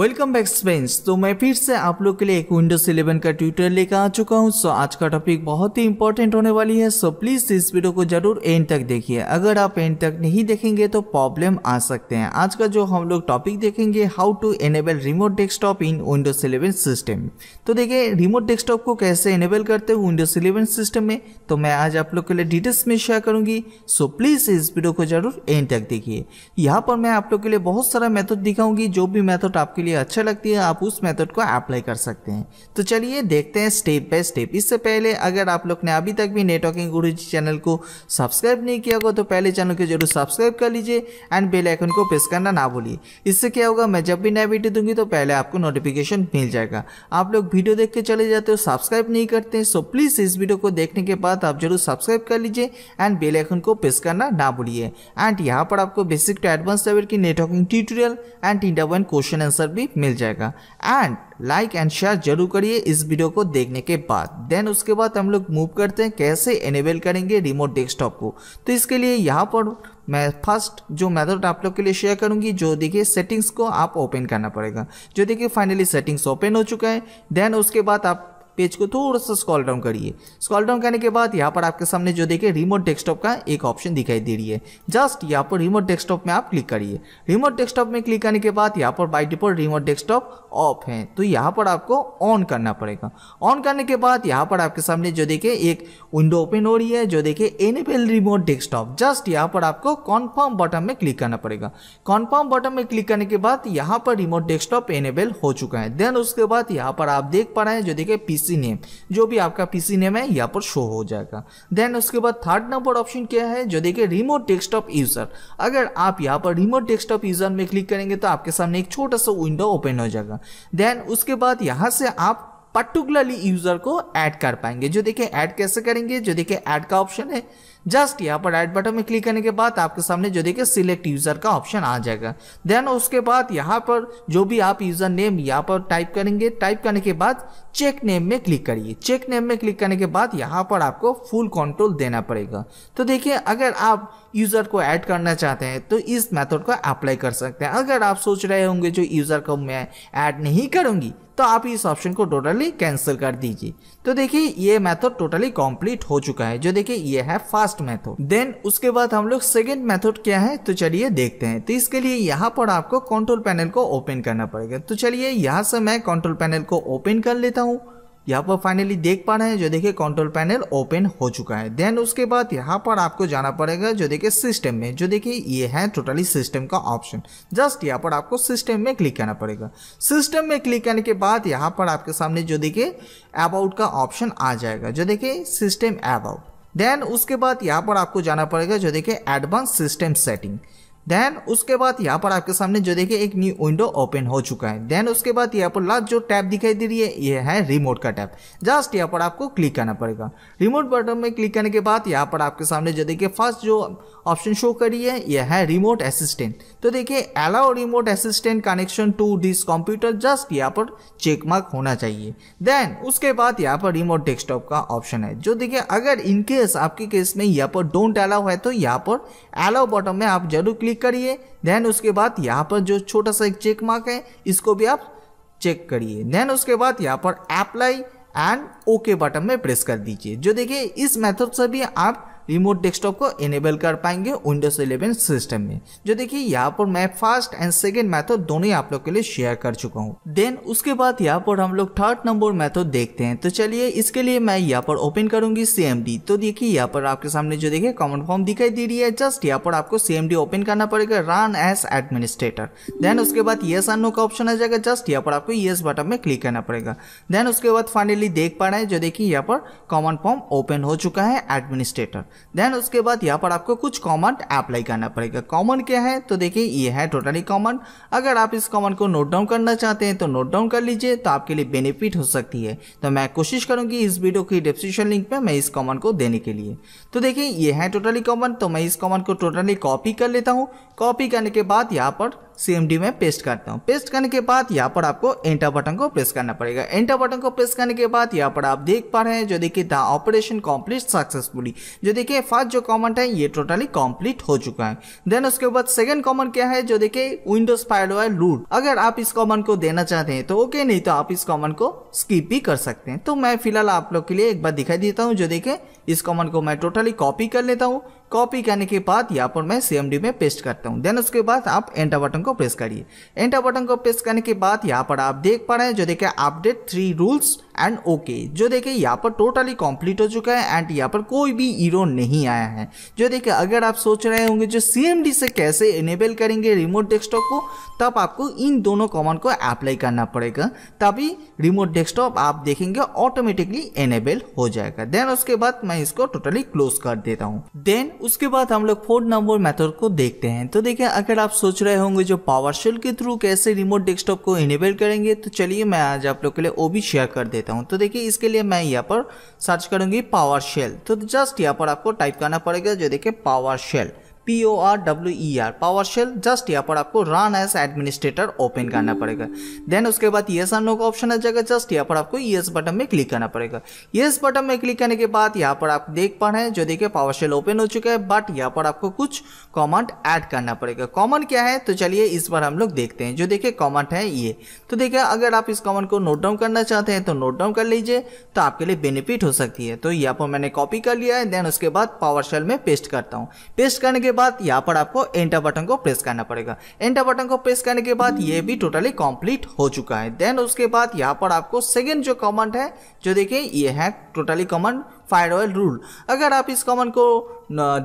welcome back Spence तो मैं फिर से आप लोग के लिए एक विंडोज 11 का ट्यूटर लेकर आ चुका हूँ सो आज का टॉपिक बहुत ही इंपॉर्टेंट होने वाली है सो प्लीज इस वीडियो को जरूर एंड तक देखिए अगर आप एंड तक नहीं देखेंगे तो प्रॉब्लम आ सकते हैं आज का जो हम लोग टॉपिक देखेंगे how to enable remote desktop in Windows eleven system तो देखिए रिमोट डेस्कटॉप को कैसे एनेबल करते हैं विंडोज इलेवन सिस्टम में तो मैं आज आप लोग के लिए डिटेल्स में शेयर करूंगी सो प्लीज इस वीडियो को जरूर एंड तक देखिए यहाँ पर मैं आप लोग के लिए बहुत सारा मेथड दिखाऊंगी जो भी मेथड आपके लिए लिए अच्छा लगती है आप उस मेथड को अप्लाई कर सकते हैं तो चलिए देखते हैं स्टेप बाय स्टेप इससे पहले अगर आप लोग ने अभी तक भी नेटवर्किंग गुरु जी चैनल को सब्सक्राइब नहीं किया होगा तो पहले चैनल को जरूर सब्सक्राइब कर लीजिए एंड बेल आइकन को प्रेस करना ना भूलिए इससे क्या होगा मैं जब भी नया वीडियो दूंगी तो पहले आपको नोटिफिकेशन मिल जाएगा आप लोग वीडियो देख के चले जाते हो सब्सक्राइब नहीं करते हैं सो प्लीज़ इस वीडियो को देखने के बाद आप जरूर सब्सक्राइब कर लीजिए एंड बेल आइकन को प्रेस करना ना भूलिए एंड यहाँ पर आपको बेसिक टू एडवांस लेवल की नेटवर्किंग ट्यूटोरियल एंड इंडा क्वेश्चन आंसर भी मिल जाएगा एंड लाइक एंड शेयर जरूर करिए इस वीडियो को देखने के बाद देन उसके बाद हम लोग मूव करते हैं कैसे एनेबल करेंगे रिमोट डेस्कटॉप को तो इसके लिए यहाँ पर मैं फर्स्ट जो मेथड आप लोग के लिए शेयर करूंगी जो देखिए सेटिंग्स को आप ओपन करना पड़ेगा जो देखिए फाइनली सेटिंग्स ओपन हो चुका है देन उसके बाद आप पेज को थोड़ा सा स्कॉल डाउन करिए स्कॉल डाउन करने के बाद यहाँ पर आपके सामने जो देखिए रिमोट डेस्कटॉप का एक ऑप्शन दिखाई दे रही है जस्ट यहाँ पर रिमोट डेस्कटॉप में आप क्लिक करिए रिमोट डेस्कटॉप में क्लिक करने के बाद यहाँ पर by default remote desktop off है तो यहाँ पर आपको ऑन करना पड़ेगा ऑन करने के बाद यहाँ पर आपके सामने जो देखिए एक विंडो ओपन हो रही है जो देखिए एनेबल रिमोट डेस्कटॉप जस्ट यहाँ पर आपको कॉन्फर्म बटन में क्लिक करना पड़ेगा कॉन्फर्म बटन में क्लिक करने के बाद यहाँ पर रिमोट डेस्कटॉप एनेबल हो चुका है देन उसके बाद यहाँ पर आप देख पा रहे हैं जो देखिए पीसी पीसी नेम जो भी आपका पीसी नेम है यहाँ पर शो हो जाएगा देन उसके बाद थर्ड नंबर ऑप्शन क्या है जो देखिए रिमोट डेस्कटॉप यूजर अगर आप यहाँ पर रिमोट डेस्कटॉप यूजर में क्लिक करेंगे तो आपके सामने एक छोटा सा विंडो ओपन हो जाएगा देन उसके बाद यहाँ से आप पर्टिकुलरली यूजर को ऐड कर पाएंगे जो देखिए ऐड कैसे करेंगे जो देखिए ऐड का ऑप्शन है जस्ट यहाँ पर ऐड बटन में क्लिक करने के बाद आपके सामने जो देखिए सिलेक्ट यूजर का ऑप्शन आ जाएगा देन उसके बाद यहाँ पर जो भी आप यूजर नेम यहाँ पर टाइप करेंगे टाइप करने के बाद चेक नेम में क्लिक करिए चेक नेम में क्लिक करने के बाद यहाँ पर आपको फुल कंट्रोल देना पड़ेगा तो देखिए अगर आप यूजर को ऐड करना चाहते हैं तो इस मेथड को अप्लाई कर सकते हैं अगर आप सोच रहे होंगे जो यूजर को मैं ऐड नहीं करूंगी तो आप इस ऑप्शन को टोटली कैंसिल कर दीजिए तो देखिए ये मेथड टोटली कंप्लीट हो चुका है जो देखिए ये है फास्ट मेथड देन उसके बाद हम लोग सेकेंड मेथड क्या है तो चलिए देखते हैं तो इसके लिए यहाँ पर आपको कंट्रोल पैनल को ओपन करना पड़ेगा तो चलिए यहाँ से मैं कंट्रोल पैनल को ओपन कर लेता हूँ यहाँ पर फाइनली देख पा रहे हैं जो देखिए कंट्रोल पैनल ओपन हो चुका है देन उसके बाद यहाँ पर आपको जाना पड़ेगा जो देखिए सिस्टम में जो देखिए ये है टोटली सिस्टम का ऑप्शन जस्ट यहाँ पर आपको सिस्टम में क्लिक करना पड़ेगा सिस्टम में क्लिक करने के बाद यहाँ पर आपके सामने जो देखिए अबाउट का ऑप्शन आ जाएगा जो देखिए सिस्टम अबाउट देन उसके बाद यहाँ पर आपको जाना पड़ेगा जो देखिए एडवांस सिस्टम सेटिंग देन उसके बाद यहाँ पर आपके सामने जो देखिए एक न्यू विंडो ओपन हो चुका है देन उसके बाद यहाँ पर लास्ट जो टैब दिखाई दे रही है ये है रिमोट का टैब जस्ट यहाँ पर आपको क्लिक करना पड़ेगा रिमोट बटन में क्लिक करने के बाद यहाँ पर आपके सामने जो देखिए फर्स्ट जो ऑप्शन शो करी है यह है रिमोट असिस्टेंट तो देखिए allow remote assistant connection to this computer just यहाँ पर चेक मार्क होना चाहिए देन उसके बाद यहाँ पर रिमोट डेस्कटॉप का ऑप्शन है जो देखिए अगर इनकेस आपके केस में यहाँ पर डोंट अलाउ है तो यहाँ पर अलाउ बटन में आप जरूर क्लिक करिए देन उसके बाद यहाँ पर जो छोटा सा एक चेक मार्क है इसको भी आप चेक करिए देन उसके बाद यहाँ पर अप्लाई एंड ओके बटन में प्रेस कर दीजिए जो देखिए इस मेथड से भी आप रिमोट डेस्कटॉप को इनेबल कर पाएंगे विंडोज 11 सिस्टम में जो देखिए यहाँ पर मैं फर्स्ट एंड सेकेंड मैथड दोनों ही आप लोग के लिए शेयर कर चुका हूँ देन उसके बाद यहाँ पर हम लोग थर्ड नंबर मैथड देखते हैं तो चलिए इसके लिए मैं यहाँ पर ओपन करूंगी सी तो देखिए यहाँ पर आपके सामने जो देखिए कॉमन फॉर्म दिखाई दे रही है जस्ट यहाँ पर आपको सी ओपन करना पड़ेगा रन एस एडमिनिस्ट्रेटर देन उसके बाद येस एंड का ऑप्शन आ जाएगा जस्ट यहाँ पर आपको येस बटन में क्लिक करना पड़ेगा देन उसके बाद फाइनली देख पा रहे हैं जो देखिए यहाँ पर कॉमन फॉर्म ओपन हो चुका है एडमिनिस्ट्रेटर देन उसके बाद यहाँ पर आपको कुछ कॉमन अप्लाई करना पड़ेगा कॉमन क्या है तो देखिए ये है टोटली कॉमन अगर आप इस कॉमन को नोट डाउन करना चाहते हैं तो नोट डाउन कर लीजिए तो आपके लिए बेनिफिट हो सकती है तो मैं कोशिश करूँगी इस वीडियो की डिस्क्रिप्शन लिंक पर मैं इस कॉमन को देने के लिए तो देखिए ये है टोटली कॉमन तो मैं इस कॉमन को टोटली कॉपी कर लेता हूँ कॉपी करने के बाद यहाँ पर CMD में पेस्ट करता हूँ पेस्ट करने के बाद यहाँ पर आपको एंटर बटन को प्रेस करना पड़ेगा एंटर बटन को प्रेस करने के बाद यहाँ पर आप देख पा रहे हैं जो देखिए द ऑपरेशन कॉम्प्लीट सक्सेसफुली जो देखिए देखिए फर्स्ट जो कॉमन है ये टोटली कंप्लीट हो चुका है देन उसके बाद सेकंड कॉमन क्या है जो देखिए विंडोज फायरवायर रूट अगर आप इस कॉमन को देना चाहते हैं तो ओके नहीं तो आप इस कॉमन को स्कीप ही कर सकते हैं तो मैं फिलहाल आप लोग के लिए एक बार दिखाई देता हूँ जो देखे इस कॉमन को मैं टोटली कॉपी कर लेता हूँ कॉपी करने के बाद यहाँ पर मैं सी में पेस्ट करता हूँ देन उसके बाद आप एंटर बटन को प्रेस करिए एंटर बटन को प्रेस करने के बाद यहाँ पर आप देख पा रहे हैं जो देखे update three rules and okay okay, जो देखिए यहाँ पर टोटली कंप्लीट हो चुका है एंड यहाँ पर कोई भी ईरो नहीं आया है जो देखे अगर आप सोच रहे होंगे जो सी से कैसे इनेबल करेंगे रिमोट डेस्कटॉप को तब आपको इन दोनों कॉमन को अप्लाई करना पड़ेगा तभी रिमोट डेस्कटॉप आप देखेंगे ऑटोमेटिकली एनेबल हो जाएगा देन उसके बाद मैं इसको टोटली क्लोज कर देता हूँ देन उसके बाद हम लोग फोर्थ नंबर मेथड को देखते हैं तो देखिए अगर आप सोच रहे होंगे जो पावर शेल के थ्रू कैसे रिमोट डेस्कटॉप को इनेबल करेंगे तो चलिए मैं आज आप लोग के लिए वो भी शेयर कर देता हूँ तो देखिए इसके लिए मैं यहाँ पर सर्च करूँगी पावर शेल तो जस्ट यहाँ पर आपको टाइप करना पड़ेगा जो देखिए power shell P O R W E R power shell just यहाँ पर आपको रन एज एडमिनिस्ट्रेटर ओपन करना पड़ेगा देन उसके बाद येस आर नो का ऑप्शन आ जाएगा जस्ट यहाँ पर आपको येस बटन में क्लिक करना पड़ेगा येस बटन में क्लिक करने के बाद यहाँ पर आप देख पा रहे हैं जो देखिए पावर शेल ओपन हो चुका है बट यहाँ पर आपको कुछ कॉमेंट ऐड करना पड़ेगा कॉमन क्या है तो चलिए इस बार हम लोग देखते हैं जो देखिए कॉमेंट है ये तो देखिए अगर आप इस कॉमेंट को नोट डाउन करना चाहते हैं तो नोट डाउन कर लीजिए तो आपके लिए बेनिफिट हो सकती है तो यहाँ पर मैंने कॉपी कर लिया है देन उसके बाद पावर शेल में पेस्ट करता हूँ पेस्ट करने के बाद यहाँ पर आपको एंटर बटन को प्रेस करना पड़ेगा एंटर बटन को प्रेस करने के बाद ये भी टोटली कंप्लीट हो चुका है देन उसके बाद यहाँ पर आपको सेकेंड जो कमांड है जो देखिए ये है totally command firewall rule अगर आप इस कमांड को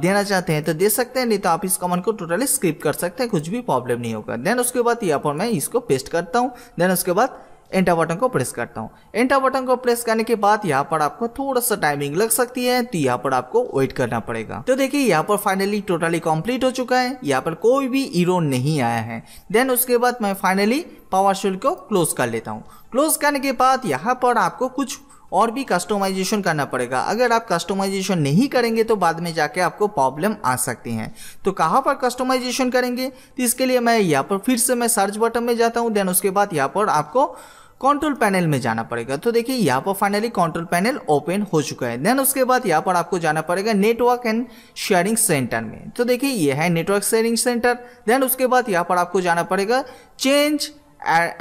देना चाहते हैं तो दे सकते हैं नहीं तो आप इस कमांड को टोटली स्किप कर सकते हैं कुछ भी प्रॉब्लम नहीं होगा देन उसके बाद यहाँ पर मैं इसको पेस्ट करता हूँ देन उसके बाद एंटर बटन को प्रेस करता हूँ एंटर बटन को प्रेस करने के बाद यहाँ पर आपको थोड़ा सा टाइमिंग लग सकती है तो यहाँ पर आपको वेट करना पड़ेगा तो देखिए यहाँ पर फाइनली टोटली कंप्लीट हो चुका है यहाँ पर कोई भी ईरो नहीं आया है देन उसके बाद मैं फाइनली पावर शेल को क्लोज कर लेता हूँ क्लोज करने के बाद यहाँ पर आपको कुछ और भी कस्टमाइजेशन करना पड़ेगा अगर आप कस्टमाइजेशन नहीं करेंगे तो बाद में जाके आपको प्रॉब्लम आ सकती हैं तो कहाँ पर कस्टमाइजेशन करेंगे तो इसके लिए मैं यहाँ पर फिर से मैं सर्च बटन में जाता हूँ देन उसके बाद यहाँ पर आपको कंट्रोल पैनल में जाना पड़ेगा तो देखिए यहाँ पर फाइनली कंट्रोल पैनल ओपन हो चुका है देन उसके बाद यहाँ पर आपको जाना पड़ेगा नेटवर्क एंड शेयरिंग सेंटर में तो देखिए ये है नेटवर्क शेयरिंग सेंटर देन उसके बाद यहाँ पर आपको जाना पड़ेगा change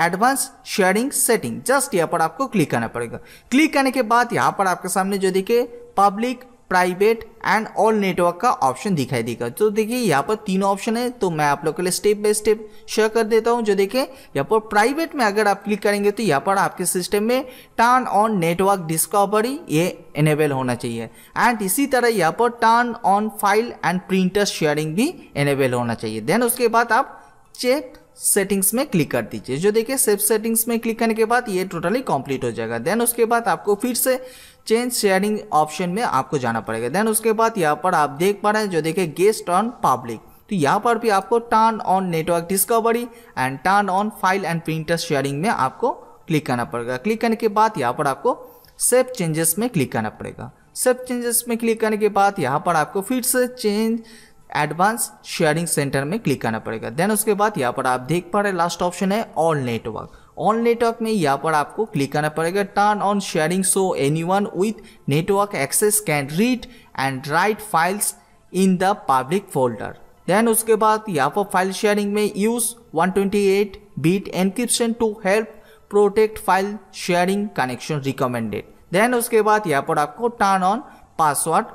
advance sharing setting just यहाँ पर आपको क्लिक करना पड़ेगा क्लिक करने के बाद यहाँ पर आपके सामने जो देखिए public private and all network का ऑप्शन दिखाई देगा तो देखिए यहाँ पर तीन ऑप्शन है तो मैं आप लोग के लिए स्टेप बाय स्टेप शेयर कर देता हूँ जो देखिए यहाँ पर प्राइवेट में अगर आप क्लिक करेंगे तो यहाँ पर आपके सिस्टम में टर्न ऑन नेटवर्क डिस्कवरी ये इनेबल होना चाहिए एंड इसी तरह यहाँ पर turn on file and printer sharing भी इनेबल होना चाहिए देन उसके बाद आप चेक सेटिंग्स में क्लिक कर दीजिए जो देखिए सेफ सेटिंग्स में क्लिक करने के बाद ये टोटली कंप्लीट हो जाएगा देन उसके बाद आपको फिर से चेंज शेयरिंग ऑप्शन में आपको जाना पड़ेगा देन उसके बाद यहाँ पर आप देख पा रहे हैं जो देखिए गेस्ट ऑन पब्लिक तो यहाँ पर भी आपको turn on network discovery and turn on file and printer sharing में आपको क्लिक करना पड़ेगा क्लिक करने के बाद यहाँ पर आपको सेफ चेंजेस में क्लिक करना पड़ेगा सेफ चेंजेस में क्लिक करने के बाद यहाँ पर आपको फिर से चेंज एडवांस शेयरिंग सेंटर में क्लिक करना पड़ेगा देन उसके बाद यहाँ पर आप देख पा रहे लास्ट ऑप्शन है ऑल नेटवर्क ऑन नेटवर्क में यहाँ पर आपको क्लिक करना पड़ेगा turn on sharing so any one with network access can read and write files in the public folder then उसके बाद यहाँ पर फाइल शेयरिंग में use 128 bit encryption to help protect file sharing connection recommended then उसके बाद यहाँ पर आपको turn on password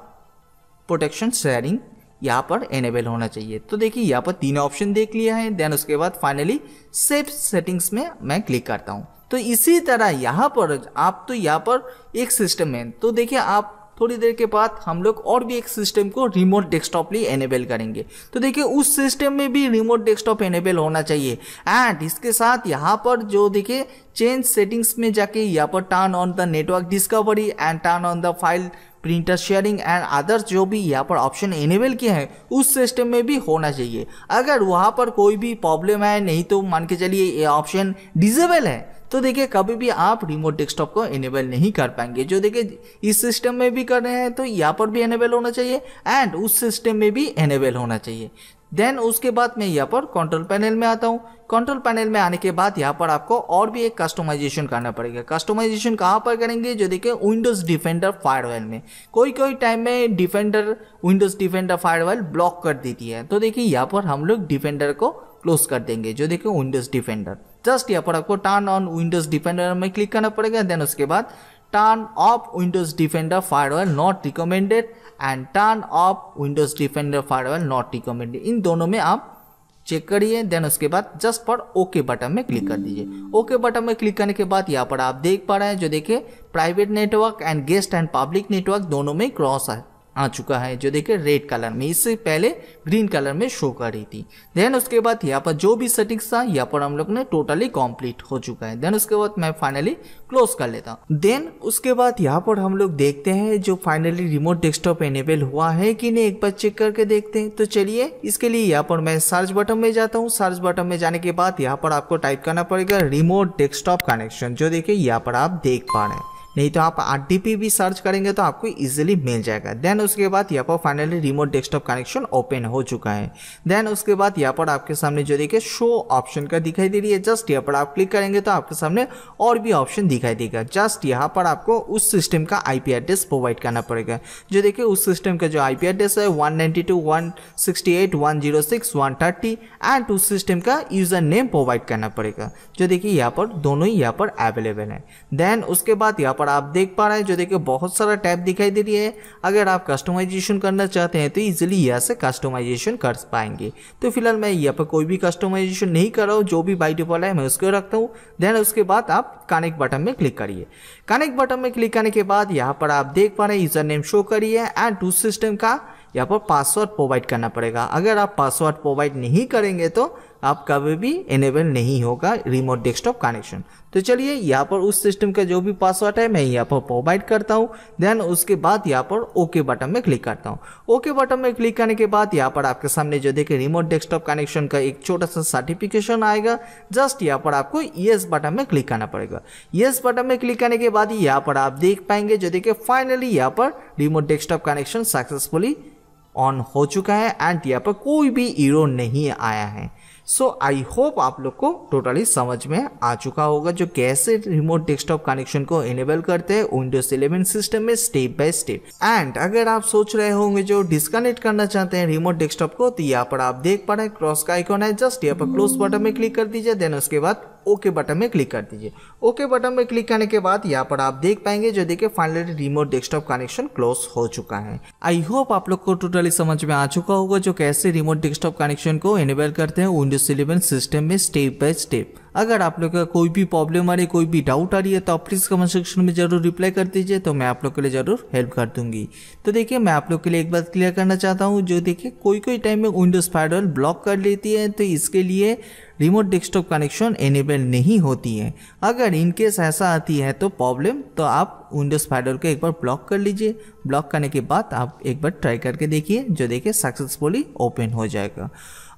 protection sharing यहाँ पर एनेबल होना चाहिए तो देखिए यहाँ पर तीन ऑप्शन देख लिया है देन उसके बाद फाइनली सेफ सेटिंग्स में मैं क्लिक करता हूँ तो इसी तरह यहाँ पर आप तो यहाँ पर एक सिस्टम है तो देखिए आप थोड़ी देर के बाद हम लोग और भी एक सिस्टम को रिमोट डेस्कटॉपली एनेबल करेंगे तो देखिए उस सिस्टम में भी रिमोट डेस्कटॉप एनेबल होना चाहिए एंड इसके साथ यहाँ पर जो देखिए चेंज सेटिंग्स में जाके यहाँ पर turn on the network discovery and turn on the file printer sharing and others जो भी यहाँ पर ऑप्शन इनेबल किए हैं उस सिस्टम में भी होना चाहिए अगर वहाँ पर कोई भी प्रॉब्लम है नहीं तो मान के चलिए ये ऑप्शन डिजेबल है तो देखिए कभी भी आप रिमोट डेस्कटॉप को इनेबल नहीं कर पाएंगे जो देखिए इस सिस्टम में भी कर रहे हैं तो यहाँ पर भी इनेबल होना चाहिए एंड उस सिस्टम में भी इनेबल होना चाहिए देन उसके बाद मैं यहाँ पर कंट्रोल पैनल में आता हूँ कंट्रोल पैनल में आने के बाद यहाँ पर आपको और भी एक कस्टमाइजेशन करना पड़ेगा कस्टमाइजेशन कहाँ पर करेंगे जो देखिए विंडोज डिफेंडर फायरवेल में कोई कोई टाइम में defender Windows defender firewall block कर देती है तो देखिए यहाँ पर हम लोग डिफेंडर को क्लोज कर देंगे जो देखिए विंडोज डिफेंडर जस्ट यहाँ पर आपको टर्न ऑन विंडोज डिफेंडर में क्लिक करना पड़ेगा देन उसके बाद turn off Windows defender firewall not recommended and turn off Windows defender firewall not recommended इन दोनों में आप चेक करिए देन उसके बाद जस्ट पर ओके बटन में क्लिक कर दीजिए ओके बटन में क्लिक करने के बाद यहाँ पर आप देख पा रहे हैं जो देखिए private network and guest and public network दोनों में क्रॉस है आ चुका है जो देखिए रेड कलर में इससे पहले ग्रीन कलर में शो कर रही थी देन उसके बाद यहाँ पर जो भी सेटिंग्स था यहाँ पर हम लोग ने टोटली कंप्लीट हो चुका है देन उसके बाद मैं फाइनली क्लोज कर लेता हूँ देन उसके बाद यहाँ पर हम लोग देखते हैं जो फाइनली रिमोट डेस्कटॉप एनेबल हुआ है कि नहीं एक बार चेक करके देखते हैं तो चलिए इसके लिए यहाँ पर मैं सर्च बटन में जाता हूँ सर्च बटन में जाने के बाद यहाँ पर आपको टाइप करना पड़ेगा रिमोट डेस्कटॉप कनेक्शन जो देखिए यहाँ पर आप देख पा रहे हैं नहीं तो आप आर भी सर्च करेंगे तो आपको ईजिली मिल जाएगा देन उसके बाद यहाँ पर finally remote desktop connection open हो चुका है देन उसके बाद यहाँ पर आपके सामने जो देखिए शो ऑप्शन का दिखाई दे रही है जस्ट यहाँ पर आप क्लिक करेंगे तो आपके सामने और भी ऑप्शन दिखाई देगा जस्ट यहाँ पर आपको उस सिस्टम का आई एड्रेस प्रोवाइड करना पड़ेगा जो देखिए उस सिस्टम का जो आई एड्रेस है 192.168.106.130 एंड उस सिस्टम का यूज़र नेम प्रोवाइड करना पड़ेगा जो देखिए यहाँ पर दोनों ही यहाँ पर अवेलेबल है देन उसके बाद यहाँ पर आप देख पा रहे हैं जो देखिए बहुत सारा टैब दिखाई दे रही है अगर आप कस्टमाइजेशन करना चाहते हैं तो ईजिली यहाँ से कस्टमाइजेशन कर पाएंगे तो फिलहाल मैं यहाँ पर कोई भी कस्टमाइजेशन नहीं कर रहा हूँ जो भी बाई डिफॉल्ट है मैं उसको रखता हूँ देन उसके बाद आप कनेक्ट बटन में क्लिक करिए कनेक्ट बटन में क्लिक करने के बाद यहाँ पर आप देख पा रहे हैं यूजर नेम शो करिए एंड टू सिस्टम का यहाँ पर पासवर्ड प्रोवाइड करना पड़ेगा अगर आप पासवर्ड प्रोवाइड नहीं करेंगे तो आप कभी भी इनेबल नहीं होगा रिमोट डेस्कटॉप कनेक्शन तो चलिए यहाँ पर उस सिस्टम का जो भी पासवर्ड है मैं यहाँ पर प्रोवाइड करता हूँ देन उसके बाद यहाँ पर ओके बटन में क्लिक करता हूँ ओके बटन में क्लिक करने के बाद यहाँ पर आपके सामने जो देखिए रिमोट डेस्कटॉप कनेक्शन का एक छोटा सा सर्टिफिकेशन आएगा जस्ट यहाँ पर आपको येस बटन में क्लिक करना पड़ेगा येस बटन में क्लिक करने के बाद यहाँ पर आप देख पाएंगे जो देखिए फाइनली यहाँ पर remote desktop connection successfully on हो चुका है एंड यहाँ पर कोई भी ईरो नहीं आया है सो आई होप आप लोग को टोटली समझ में आ चुका होगा जो कैसे रिमोट डेस्कटॉप कनेक्शन को इनेबल करते हैं विंडोज 11 सिस्टम में स्टेप बाय स्टेप एंड अगर आप सोच रहे होंगे जो डिस्कनेक्ट करना चाहते हैं रिमोट डेस्कटॉप को तो यहाँ पर आप देख पा रहे हैं क्रॉस का आइकॉन है जस्ट यहाँ पर क्लोज बटन में क्लिक कर दीजिए देन उसके बाद ओके बटन में क्लिक कर दीजिए ओके बटन में क्लिक करने के बाद यहाँ पर आप देख पाएंगे जो देखिए finally remote desktop connection close हो चुका है आई होप आप लोग को टोटली समझ में आ चुका होगा जो कैसे रिमोट डेस्कटॉप कनेक्शन को एनेबल करते हैं विंडोज इलेवन सिस्टम में स्टेप बाय स्टेप अगर आप लोग का कोई भी प्रॉब्लम आ रही है कोई भी डाउट आ रही है तो आप प्लीज़ कमेंट सेक्शन में ज़रूर रिप्लाई कर दीजिए तो मैं आप लोग के लिए ज़रूर हेल्प कर दूंगी तो देखिए मैं आप लोग के लिए एक बात क्लियर करना चाहता हूँ जो देखिए कोई कोई टाइम में विंडोज़ फायरवॉल ब्लॉक कर लेती है तो इसके लिए रिमोट डेस्कटॉप कनेक्शन एनेबल नहीं होती है अगर इनकेस ऐसा आती है तो प्रॉब्लम तो आप विंडोज फाइडर को एक बार ब्लॉक कर लीजिए ब्लॉक करने के बाद आप एक बार ट्राई करके देखिए जो देखिए सक्सेसफुली ओपन हो जाएगा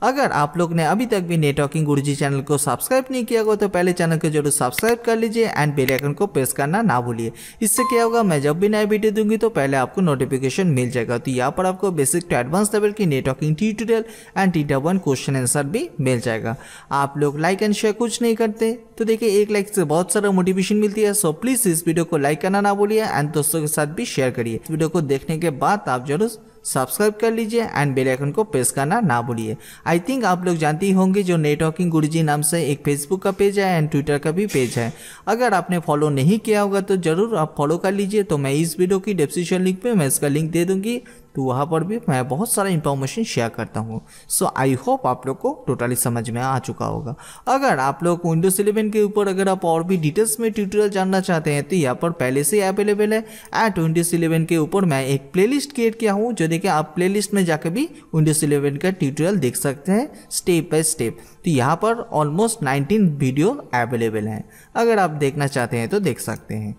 अगर आप लोग ने अभी तक भी नेटवर्किंग गुरुजी चैनल को सब्सक्राइब नहीं किया होगा तो पहले चैनल को जरूर सब्सक्राइब कर लीजिए एंड बेल आइकन को प्रेस करना ना भूलिए इससे क्या होगा मैं जब भी नया वीडियो दूंगी तो पहले आपको नोटिफिकेशन मिल जाएगा तो यहाँ पर आपको बेसिक टू एडवांस लेवल की नेटवर्किंग ट्यूटोरियल एंड टी वन क्वेश्चन आंसर भी मिल जाएगा आप लोग लाइक एंड शेयर कुछ नहीं करते तो देखिए एक लाइक से बहुत सारा मोटिवेशन मिलती है सो प्लीज़ इस वीडियो को लाइक करना ना भूलिए एंड दोस्तों के साथ भी शेयर करिए वीडियो को देखने के बाद आप जरूर सब्सक्राइब कर लीजिए एंड बेल आइकन को प्रेस करना ना भूलिए आई थिंक आप लोग जानते ही होंगे जो नेटवर्किंग गुरुजी नाम से एक फेसबुक का पेज है एंड ट्विटर का भी पेज है अगर आपने फॉलो नहीं किया होगा तो ज़रूर आप फॉलो कर लीजिए तो मैं इस वीडियो की डिस्क्रिप्शन लिंक पर मैं इसका लिंक दे दूँगी तो वहाँ पर भी मैं बहुत सारा इन्फॉर्मेशन शेयर करता हूँ सो आई होप आप लोग को टोटली समझ में आ चुका होगा अगर आप लोग विंडोज इलेवन के ऊपर अगर आप और भी डिटेल्स में ट्यूटोरियल जानना चाहते हैं तो यहाँ पर पहले से अवेलेबल है एट विंडोज इलेवन के ऊपर मैं एक प्लेलिस्ट क्रिएट किया हूँ जो देखे आप प्लेलिस्ट में जाकर भी विंडोज 11 का ट्यूटोरियल देख सकते हैं स्टेप बाय स्टेप तो यहाँ पर ऑलमोस्ट 19 वीडियो अवेलेबल हैं अगर आप देखना चाहते हैं तो देख सकते हैं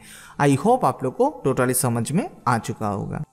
आई होप आप लोग को टोटली समझ में आ चुका होगा